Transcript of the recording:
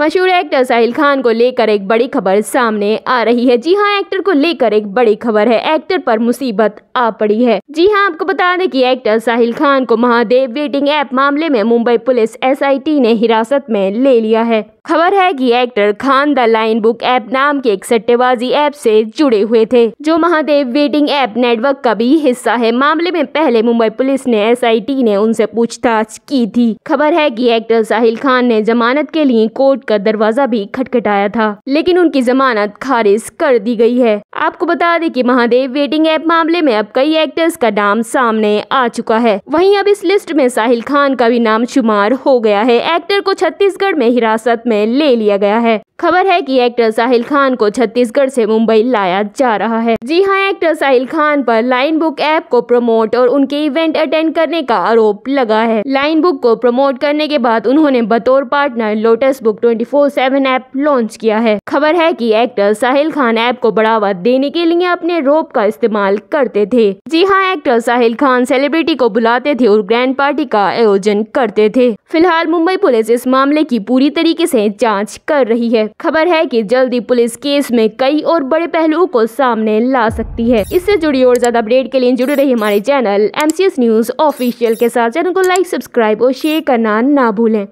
मशहूर एक्टर साहिल खान को लेकर एक बड़ी खबर सामने आ रही है जी हाँ एक्टर को लेकर एक बड़ी खबर है एक्टर पर मुसीबत आ पड़ी है जी हाँ आपको बता दें कि एक्टर साहिल खान को महादेव वेटिंग ऐप मामले में मुंबई पुलिस एसआईटी ने हिरासत में ले लिया है खबर है कि actor Khan the Line Book app नाम के एक सट्टेबाजी ऐप से जुड़े हुए थे जो महादेव वेटिंग ऐप नेटवर्क का भी हिस्सा है मामले में पहले मुंबई पुलिस ने एस ने उनसे पूछताछ की थी खबर है कि एक्टर साहिल खान ने जमानत के लिए कोर्ट का दरवाजा भी खटखटाया था लेकिन उनकी जमानत खारिज कर दी गई है आपको बता दें कि महादेव वेटिंग ऐप मामले में अब अब कई एक्टर्स का नाम सामने आ चुका है वहीं अब इस लिस्ट में साहिल खान का भी नाम शुमार हो गया है एक्टर को छत्तीसगढ़ में हिरासत में ले लिया गया है खबर है कि एक्टर साहिल खान को छत्तीसगढ़ से मुंबई लाया जा रहा है जी हाँ एक्टर साहिल खान पर लाइन बुक ऐप को प्रमोट और उनके इवेंट अटेंड करने का आरोप लगा है लाइन बुक को प्रमोट करने के बाद उन्होंने बतौर partner Lotus Book 24/7 app launch किया है खबर है कि एक्टर साहिल खान ऐप को बढ़ावा देने के लिए अपने रोप का इस्तेमाल करते थे जी हाँ एक्टर साहिल खान सेलिब्रिटी को बुलाते थे और ग्रैंड पार्टी का आयोजन करते थे फिलहाल मुंबई पुलिस इस मामले की पूरी तरीके से जांच कर रही है खबर है कि जल्दी पुलिस केस में कई और बड़े पहलुओं को सामने ला सकती है इससे जुड़ी और ज्यादा अपडेट के लिए जुड़े रही हमारे चैनल एम न्यूज ऑफिशियल के साथ चैनल को लाइक सब्सक्राइब और शेयर करना ना भूलें